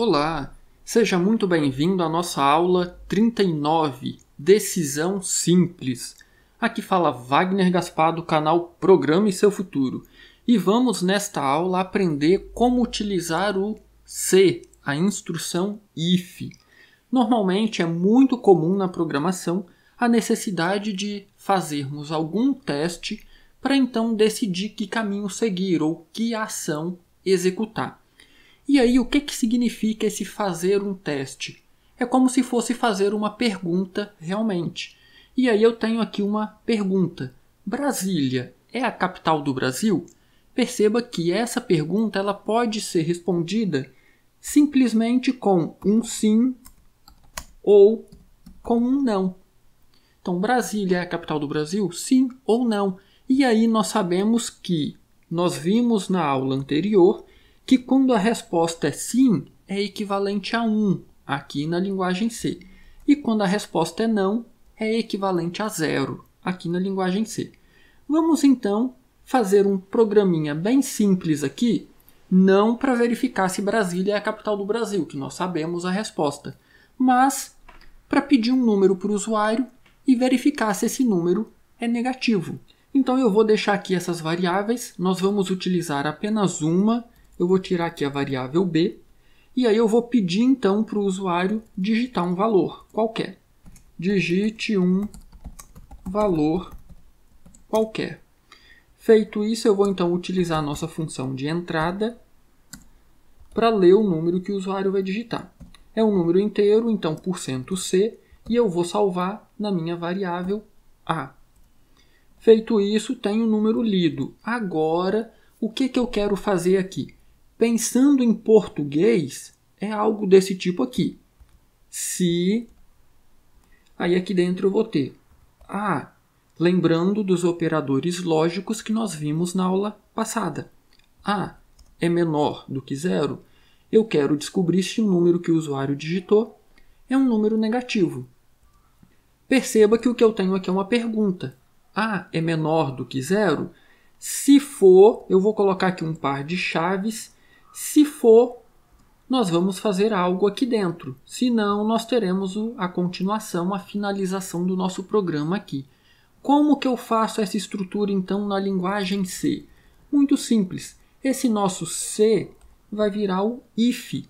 Olá, seja muito bem-vindo à nossa aula 39, Decisão Simples. Aqui fala Wagner Gaspar do canal Programa e Seu Futuro e vamos nesta aula aprender como utilizar o C, a instrução IF. Normalmente é muito comum na programação a necessidade de fazermos algum teste para então decidir que caminho seguir ou que ação executar. E aí, o que, que significa esse fazer um teste? É como se fosse fazer uma pergunta realmente. E aí eu tenho aqui uma pergunta. Brasília é a capital do Brasil? Perceba que essa pergunta ela pode ser respondida simplesmente com um sim ou com um não. Então, Brasília é a capital do Brasil? Sim ou não? E aí nós sabemos que nós vimos na aula anterior que quando a resposta é sim, é equivalente a 1 aqui na linguagem C. E quando a resposta é não, é equivalente a 0 aqui na linguagem C. Vamos então fazer um programinha bem simples aqui, não para verificar se Brasília é a capital do Brasil, que nós sabemos a resposta, mas para pedir um número para o usuário e verificar se esse número é negativo. Então eu vou deixar aqui essas variáveis, nós vamos utilizar apenas uma, eu vou tirar aqui a variável b, e aí eu vou pedir então para o usuário digitar um valor qualquer. Digite um valor qualquer. Feito isso, eu vou então utilizar a nossa função de entrada para ler o número que o usuário vai digitar. É um número inteiro, então %c, e eu vou salvar na minha variável a. Feito isso, tenho o número lido. Agora, o que, que eu quero fazer aqui? Pensando em português, é algo desse tipo aqui. Se. Aí aqui dentro eu vou ter. Ah, lembrando dos operadores lógicos que nós vimos na aula passada. A é menor do que zero. Eu quero descobrir se o número que o usuário digitou é um número negativo. Perceba que o que eu tenho aqui é uma pergunta. A é menor do que zero? Se for, eu vou colocar aqui um par de chaves se for, nós vamos fazer algo aqui dentro. Se não, nós teremos a continuação, a finalização do nosso programa aqui. Como que eu faço essa estrutura então na linguagem C? Muito simples. Esse nosso C vai virar o if,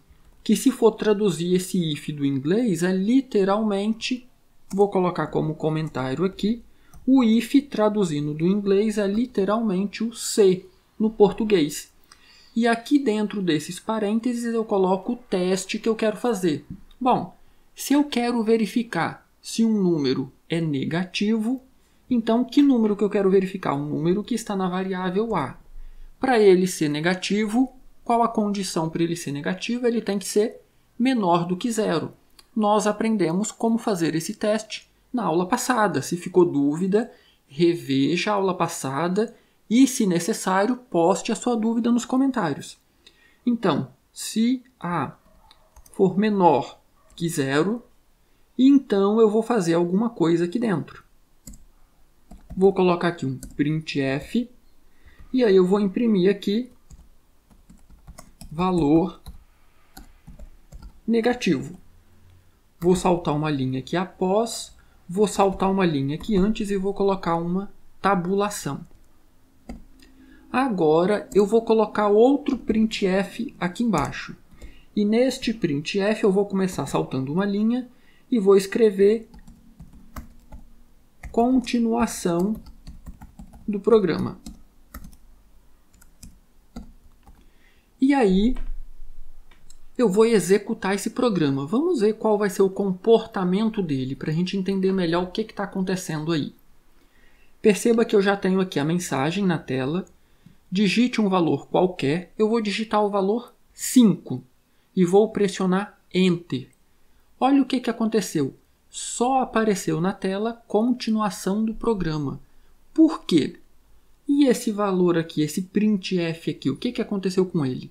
que se for traduzir esse if do inglês é literalmente, vou colocar como comentário aqui, o if traduzindo do inglês é literalmente o C no português. E aqui dentro desses parênteses eu coloco o teste que eu quero fazer. Bom, se eu quero verificar se um número é negativo, então que número que eu quero verificar? Um número que está na variável a. Para ele ser negativo, qual a condição para ele ser negativo? Ele tem que ser menor do que zero. Nós aprendemos como fazer esse teste na aula passada. Se ficou dúvida, reveja a aula passada e, se necessário, poste a sua dúvida nos comentários. Então, se A for menor que zero, então eu vou fazer alguma coisa aqui dentro. Vou colocar aqui um printf e aí eu vou imprimir aqui valor negativo. Vou saltar uma linha aqui após, vou saltar uma linha aqui antes e vou colocar uma tabulação. Agora eu vou colocar outro printf aqui embaixo. E neste printf eu vou começar saltando uma linha e vou escrever continuação do programa. E aí eu vou executar esse programa. Vamos ver qual vai ser o comportamento dele para a gente entender melhor o que está acontecendo aí. Perceba que eu já tenho aqui a mensagem na tela digite um valor qualquer, eu vou digitar o valor 5 e vou pressionar Enter. Olha o que, que aconteceu. Só apareceu na tela continuação do programa. Por quê? E esse valor aqui, esse printf aqui, o que, que aconteceu com ele?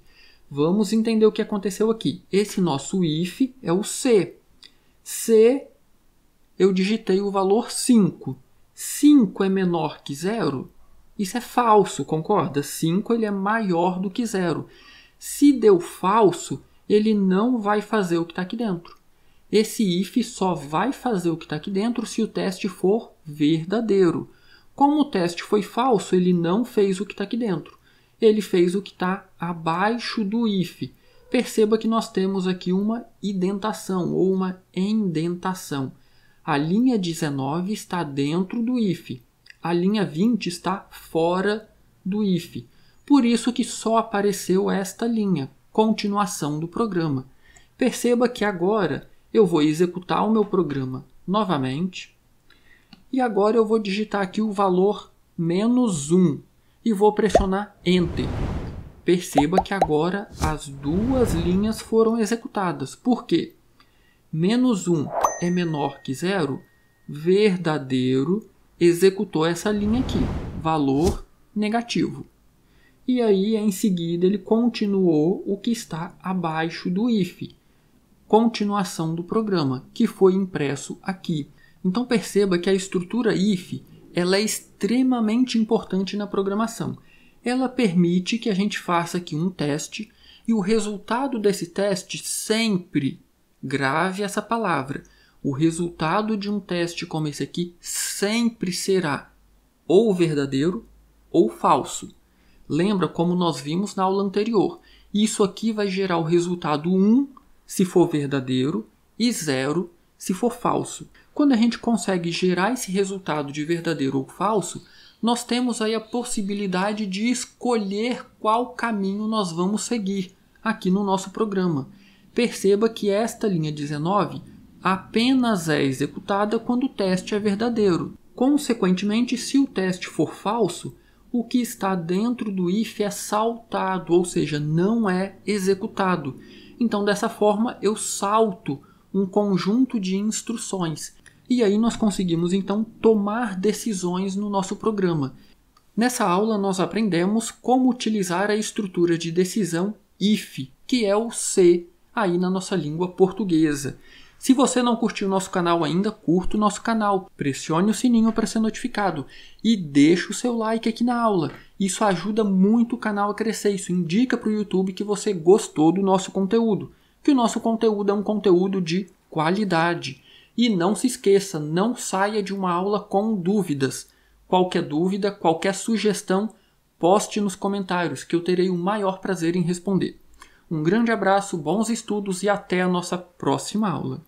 Vamos entender o que aconteceu aqui. Esse nosso if é o C. C, eu digitei o valor 5. 5 é menor que zero isso é falso, concorda? 5 ele é maior do que zero. Se deu falso, ele não vai fazer o que está aqui dentro. Esse if só vai fazer o que está aqui dentro se o teste for verdadeiro. Como o teste foi falso, ele não fez o que está aqui dentro. Ele fez o que está abaixo do if. Perceba que nós temos aqui uma identação ou uma indentação. A linha 19 está dentro do if a linha 20 está fora do IF. Por isso que só apareceu esta linha, continuação do programa. Perceba que agora eu vou executar o meu programa novamente. E agora eu vou digitar aqui o valor menos 1 e vou pressionar Enter. Perceba que agora as duas linhas foram executadas. Por quê? Menos 1 é menor que zero, verdadeiro, executou essa linha aqui, valor negativo. E aí, em seguida, ele continuou o que está abaixo do if, continuação do programa, que foi impresso aqui. Então perceba que a estrutura if ela é extremamente importante na programação. Ela permite que a gente faça aqui um teste e o resultado desse teste sempre grave essa palavra. O resultado de um teste como esse aqui sempre será ou verdadeiro ou falso. Lembra como nós vimos na aula anterior? Isso aqui vai gerar o resultado 1 se for verdadeiro e 0 se for falso. Quando a gente consegue gerar esse resultado de verdadeiro ou falso, nós temos aí a possibilidade de escolher qual caminho nós vamos seguir aqui no nosso programa. Perceba que esta linha 19 apenas é executada quando o teste é verdadeiro. Consequentemente, se o teste for falso, o que está dentro do if é saltado, ou seja, não é executado. Então, dessa forma, eu salto um conjunto de instruções. E aí nós conseguimos então tomar decisões no nosso programa. Nessa aula nós aprendemos como utilizar a estrutura de decisão if, que é o se aí na nossa língua portuguesa. Se você não curtiu nosso canal ainda, curta o nosso canal, pressione o sininho para ser notificado e deixe o seu like aqui na aula. Isso ajuda muito o canal a crescer, isso indica para o YouTube que você gostou do nosso conteúdo, que o nosso conteúdo é um conteúdo de qualidade. E não se esqueça, não saia de uma aula com dúvidas. Qualquer dúvida, qualquer sugestão, poste nos comentários que eu terei o maior prazer em responder. Um grande abraço, bons estudos e até a nossa próxima aula.